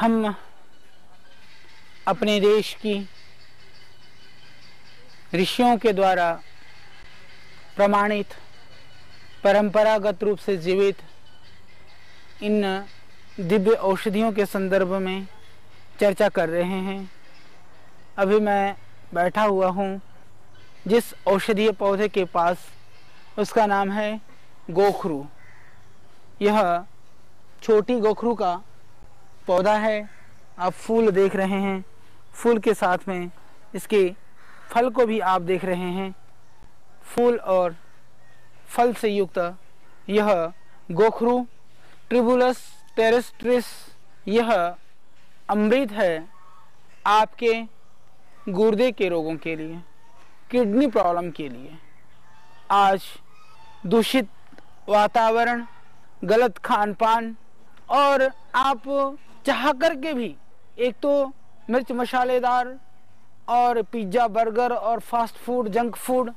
हम अपने देश की ऋषियों के द्वारा प्रमाणित परंपरागत रूप से जीवित इन दिव्य औषधियों के संदर्भ में चर्चा कर रहे हैं अभी मैं बैठा हुआ हूँ जिस औषधीय पौधे के पास उसका नाम है गोखरू यह छोटी गोखरू का पौधा है आप फूल देख रहे हैं फूल के साथ में इसके फल को भी आप देख रहे हैं फूल और फल से युक्त यह गोखरू ट्रिबुलस टेरेस्ट्रिस यह अमृत है आपके गुर्दे के रोगों के लिए किडनी प्रॉब्लम के लिए आज दूषित वातावरण गलत खान पान और आप चाह कर के भी एक तो मिर्च मसालेदार और पिज्ज़ा बर्गर और फास्ट फूड जंक फूड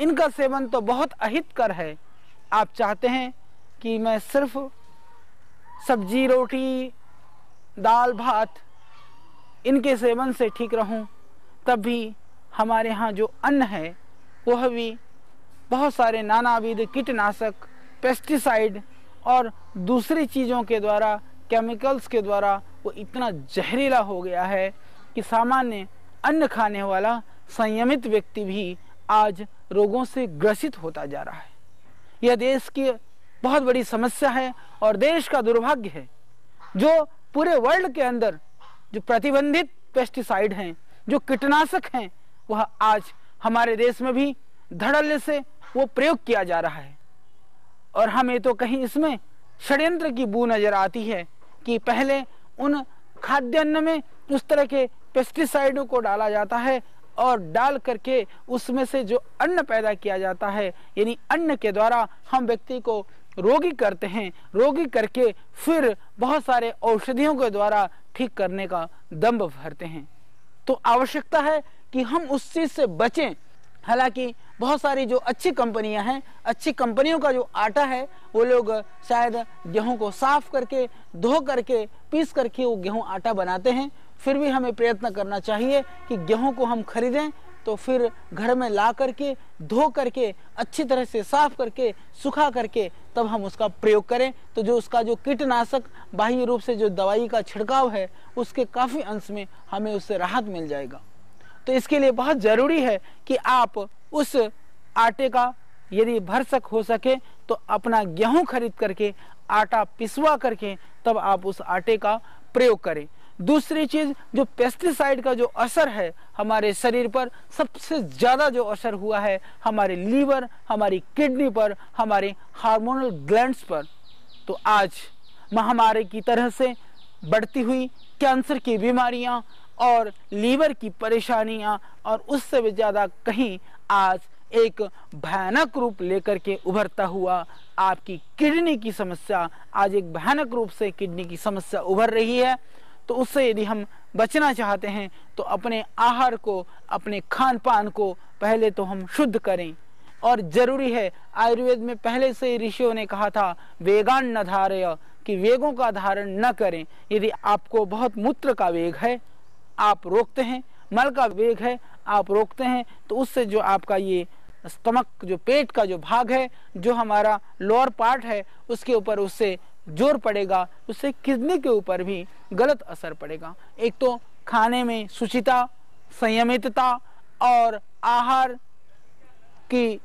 इनका सेवन तो बहुत अहित कर है आप चाहते हैं कि मैं सिर्फ सब्जी रोटी दाल भात इनके सेवन से ठीक रहूं तब भी हमारे यहाँ जो अन्न है वह भी बहुत सारे नानाविध कीटनाशक पेस्टिसाइड और दूसरी चीज़ों के द्वारा केमिकल्स के द्वारा वो इतना जहरीला हो गया है कि सामान्य अन्न खाने वाला संयमित व्यक्ति भी आज रोगों से ग्रसित होता जा रहा है यह देश की बहुत बड़ी समस्या है और देश का दुर्भाग्य है जो पूरे वर्ल्ड के अंदर जो प्रतिबंधित पेस्टिसाइड हैं जो कीटनाशक हैं वह आज हमारे देश में भी धड़ल्ले से वो प्रयोग किया जा रहा है और हमें तो कहीं इसमें षड्यंत्र की बू नजर आती है कि पहले उन खाद्यान्न में उस तरह के पेस्टिसाइडों को डाला जाता है और डाल करके उसमें से जो अन्न पैदा किया जाता है यानी अन्न के द्वारा हम व्यक्ति को रोगी करते हैं रोगी करके फिर बहुत सारे औषधियों के द्वारा ठीक करने का दम्भ भरते हैं तो आवश्यकता है कि हम उस चीज़ से बचें हालांकि बहुत सारी जो अच्छी कंपनियां हैं अच्छी कंपनियों का जो आटा है वो लोग शायद गेहूं को साफ करके धो करके पीस करके वो गेहूं आटा बनाते हैं फिर भी हमें प्रयत्न करना चाहिए कि गेहूं को हम खरीदें तो फिर घर में ला करके धो करके अच्छी तरह से साफ करके सुखा करके तब हम उसका प्रयोग करें तो जो उसका जो कीटनाशक बाह्य रूप से जो दवाई का छिड़काव है उसके काफ़ी अंश में हमें उससे राहत मिल जाएगा तो इसके लिए बहुत ज़रूरी है कि आप उस आटे का यदि भरसक हो सके तो अपना गेहूं खरीद करके आटा पिसवा करके तब आप उस आटे का प्रयोग करें दूसरी चीज़ जो पेस्टिसाइड का जो असर है हमारे शरीर पर सबसे ज़्यादा जो असर हुआ है हमारे लीवर हमारी किडनी पर हमारे हार्मोनल ग्लैंड्स पर तो आज महामारी की तरह से बढ़ती हुई कैंसर की बीमारियां और लीवर की परेशानियां और उससे भी ज़्यादा कहीं आज एक भयानक रूप लेकर के उभरता हुआ आपकी किडनी की समस्या आज एक भयानक रूप से किडनी की समस्या उभर रही है तो उससे यदि हम बचना चाहते हैं तो अपने आहार को अपने खान पान को पहले तो हम शुद्ध करें और जरूरी है आयुर्वेद में पहले से ही ऋषियों ने कहा था वेगान न धारय कि वेगों का धारण न करें यदि आपको बहुत मूत्र का वेग है आप रोकते हैं मल का वेग है आप रोकते हैं तो उससे जो आपका ये स्टमक जो पेट का जो भाग है जो हमारा लोअर पार्ट है उसके ऊपर उससे जोर पड़ेगा उससे किडनी के ऊपर भी गलत असर पड़ेगा एक तो खाने में शुचिता संयमितता और आहार की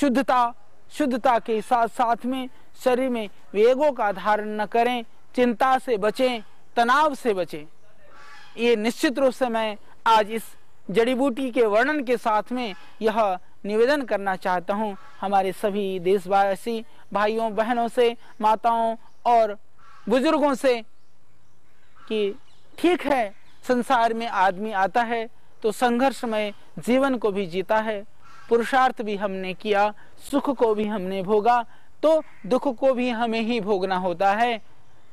शुद्धता शुद्धता के साथ साथ में शरीर में वेगों का धारण न करें चिंता से बचें तनाव से बचें ये निश्चित रूप से मैं आज इस जड़ी बूटी के वर्णन के साथ में यह निवेदन करना चाहता हूँ हमारे सभी देशवासी भाइयों बहनों से माताओं और बुजुर्गों से कि ठीक है संसार में आदमी आता है तो संघर्ष में जीवन को भी जीता है पुरुषार्थ भी हमने किया सुख को भी हमने भोगा तो दुख को भी हमें ही भोगना होता है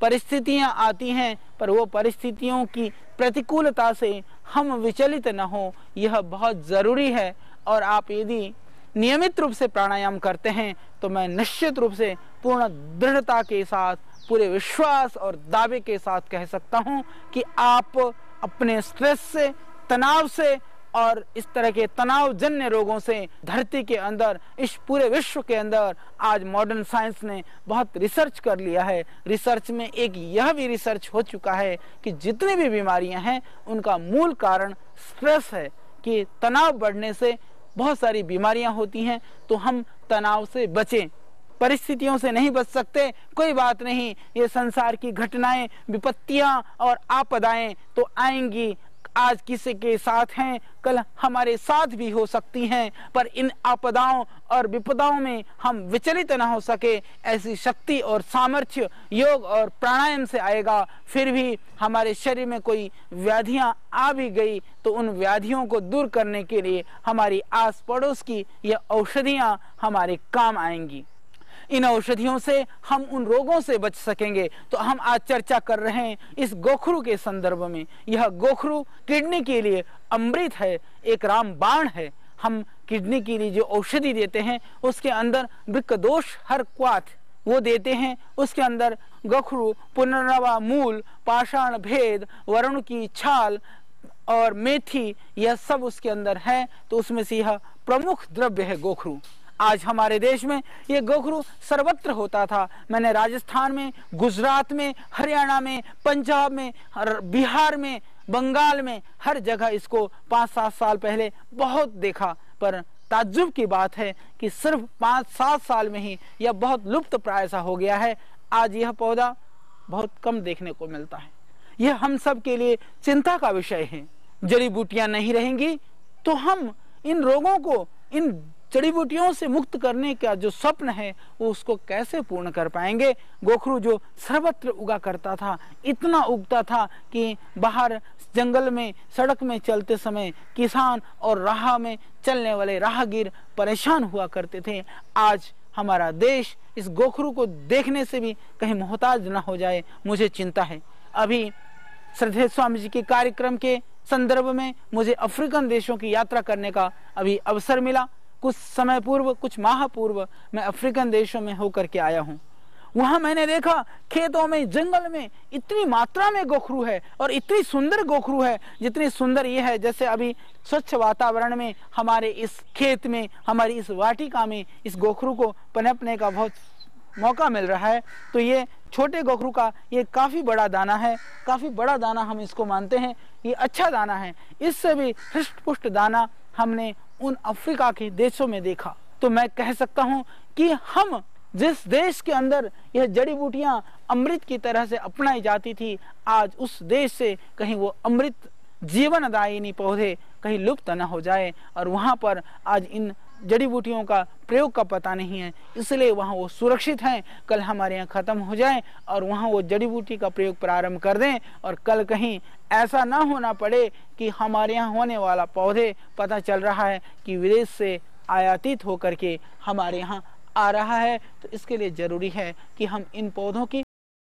परिस्थितियां आती हैं पर वो परिस्थितियों की प्रतिकूलता से हम विचलित न हो यह बहुत ज़रूरी है और आप यदि नियमित रूप से प्राणायाम करते हैं तो मैं निश्चित रूप से पूर्ण दृढ़ता के साथ पूरे विश्वास और दावे के साथ कह सकता हूँ कि आप अपने स्ट्रेस से तनाव से और इस तरह के तनावजन्य रोगों से धरती के अंदर इस पूरे विश्व के अंदर आज मॉडर्न साइंस ने बहुत रिसर्च कर लिया है रिसर्च में एक यह भी रिसर्च हो चुका है कि जितनी भी बीमारियां हैं उनका मूल कारण स्ट्रेस है कि तनाव बढ़ने से बहुत सारी बीमारियां होती हैं तो हम तनाव से बचें परिस्थितियों से नहीं बच सकते कोई बात नहीं ये संसार की घटनाएं विपत्तियां और आपदाएं तो आएंगी आज किसी के साथ हैं कल हमारे साथ भी हो सकती हैं पर इन आपदाओं और विपदाओं में हम विचलित ना हो सके ऐसी शक्ति और सामर्थ्य योग और प्राणायाम से आएगा फिर भी हमारे शरीर में कोई व्याधियां आ भी गई तो उन व्याधियों को दूर करने के लिए हमारी आस पड़ोस की यह औषधियाँ हमारे काम आएंगी इन औषधियों से हम उन रोगों से बच सकेंगे तो हम आज चर्चा कर रहे हैं इस गोखरू के संदर्भ में यह गोखरू किडनी के लिए अमृत है एक राम बाण है हम किडनी के लिए जो औषधि देते हैं उसके अंदर दोष हर क्वाथ वो देते हैं उसके अंदर गखरू पुनर्नवा मूल पाषाण भेद वरुण की छाल और मेथी यह सब उसके अंदर है तो उसमें से यह प्रमुख द्रव्य है गोखरू आज हमारे देश में ये गोखरू सर्वत्र होता था मैंने राजस्थान में गुजरात में हरियाणा में पंजाब में बिहार में बंगाल में हर जगह इसको पाँच सात साल पहले बहुत देखा पर ताज्जुब की बात है कि सिर्फ पाँच सात साल में ही यह बहुत लुप्त प्राय सा हो गया है आज यह पौधा बहुत कम देखने को मिलता है यह हम सब के लिए चिंता का विषय है जड़ी बूटियां नहीं रहेंगी तो हम इन रोगों को इन जड़ी बूटियों से मुक्त करने का जो स्वप्न है वो उसको कैसे पूर्ण कर पाएंगे गोखरू जो सर्वत्र उगा करता था इतना उगता था कि बाहर जंगल में सड़क में चलते समय किसान और राह में चलने वाले राहगीर परेशान हुआ करते थे आज हमारा देश इस गोखरू को देखने से भी कहीं मोहताज ना हो जाए मुझे चिंता है अभी श्रद्धे स्वामी जी के कार्यक्रम के संदर्भ में मुझे अफ्रीकन देशों की यात्रा करने का अभी अवसर मिला कुछ समय पूर्व कुछ माह पूर्व मैं अफ्रीकन देशों में होकर के आया हूँ वहां मैंने देखा खेतों में जंगल में इतनी मात्रा में गोखरू है और इतनी सुंदर गोखरू है जितनी सुंदर ये है जैसे अभी स्वच्छ वातावरण में हमारे इस खेत में हमारी इस वाटिका में इस गोखरू को पनपने का बहुत मौका मिल रहा है तो ये छोटे गोखरू का ये काफ़ी बड़ा दाना है काफ़ी बड़ा दाना हम इसको मानते हैं ये अच्छा दाना है इससे भी हृष्ट पुष्ट दाना हमने उन अफ्रीका के देशों में देखा तो मैं कह सकता हूँ कि हम जिस देश के अंदर यह जड़ी बूटियां अमृत की तरह से अपनाई जाती थी आज उस देश से कहीं वो अमृत जीवनदायिनी पौधे कहीं लुप्त न हो जाए और वहां पर आज इन जड़ी बूटियों का प्रयोग का पता नहीं है इसलिए वहाँ वो सुरक्षित हैं कल हमारे यहाँ ख़त्म हो जाए और वहाँ वो जड़ी बूटी का प्रयोग प्रारंभ कर दें और कल कहीं ऐसा ना होना पड़े कि हमारे यहाँ होने वाला पौधे पता चल रहा है कि विदेश से आयातित होकर के हमारे यहाँ आ रहा है तो इसके लिए ज़रूरी है कि हम इन पौधों की